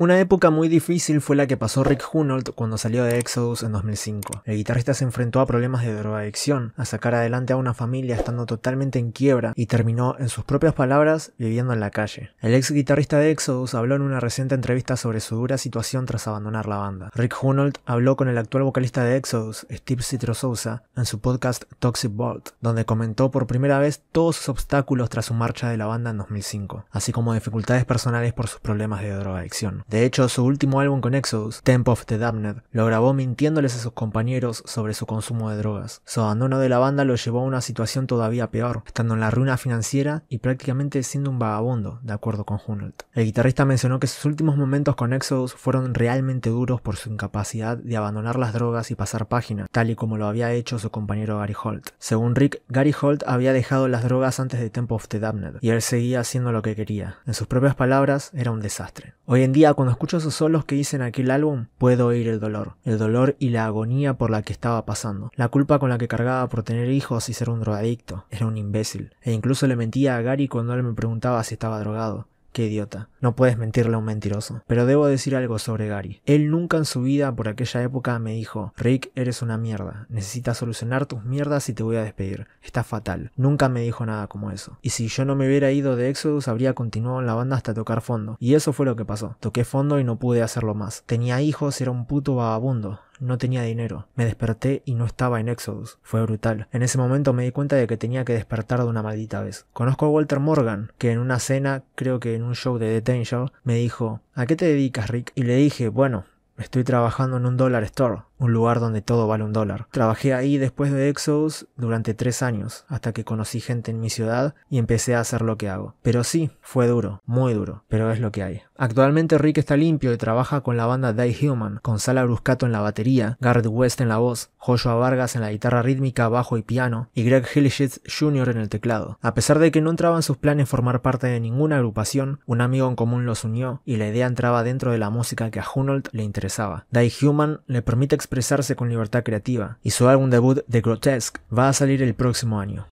Una época muy difícil fue la que pasó Rick Hunold cuando salió de Exodus en 2005. El guitarrista se enfrentó a problemas de drogadicción, a sacar adelante a una familia estando totalmente en quiebra y terminó, en sus propias palabras, viviendo en la calle. El ex guitarrista de Exodus habló en una reciente entrevista sobre su dura situación tras abandonar la banda. Rick Hunold habló con el actual vocalista de Exodus, Steve Citrosousa, en su podcast Toxic Vault, donde comentó por primera vez todos sus obstáculos tras su marcha de la banda en 2005, así como dificultades personales por sus problemas de drogadicción. De hecho, su último álbum con Exodus, Temp of the Damned, lo grabó mintiéndoles a sus compañeros sobre su consumo de drogas. Su abandono de la banda lo llevó a una situación todavía peor, estando en la ruina financiera y prácticamente siendo un vagabundo, de acuerdo con Hunolt. El guitarrista mencionó que sus últimos momentos con Exodus fueron realmente duros por su incapacidad de abandonar las drogas y pasar página, tal y como lo había hecho su compañero Gary Holt. Según Rick, Gary Holt había dejado las drogas antes de Tempo of the Damned, y él seguía haciendo lo que quería. En sus propias palabras, era un desastre. Hoy en día cuando escucho esos solos que hice en aquel álbum, puedo oír el dolor, el dolor y la agonía por la que estaba pasando, la culpa con la que cargaba por tener hijos y ser un drogadicto, era un imbécil, e incluso le mentía a Gary cuando él me preguntaba si estaba drogado. Qué idiota. No puedes mentirle a un mentiroso. Pero debo decir algo sobre Gary. Él nunca en su vida por aquella época me dijo, Rick, eres una mierda. Necesitas solucionar tus mierdas y te voy a despedir. Está fatal. Nunca me dijo nada como eso. Y si yo no me hubiera ido de Exodus, habría continuado en la banda hasta tocar fondo. Y eso fue lo que pasó. Toqué fondo y no pude hacerlo más. Tenía hijos, era un puto vagabundo. No tenía dinero. Me desperté y no estaba en Exodus. Fue brutal. En ese momento me di cuenta de que tenía que despertar de una maldita vez. Conozco a Walter Morgan, que en una cena, creo que en un show de The Danger, me dijo, ¿a qué te dedicas, Rick? Y le dije, bueno, Estoy trabajando en un Dollar Store, un lugar donde todo vale un dólar. Trabajé ahí después de Exodus durante tres años, hasta que conocí gente en mi ciudad y empecé a hacer lo que hago. Pero sí, fue duro, muy duro, pero es lo que hay. Actualmente Rick está limpio y trabaja con la banda Die Human, con Sala Bruscato en la batería, Garrett West en la voz, Joshua Vargas en la guitarra rítmica, bajo y piano, y Greg Hillishitz Jr. en el teclado. A pesar de que no entraban sus planes formar parte de ninguna agrupación, un amigo en común los unió y la idea entraba dentro de la música que a Hunold le interesaba. Die Human le permite expresarse con libertad creativa, y su álbum debut The Grotesque va a salir el próximo año.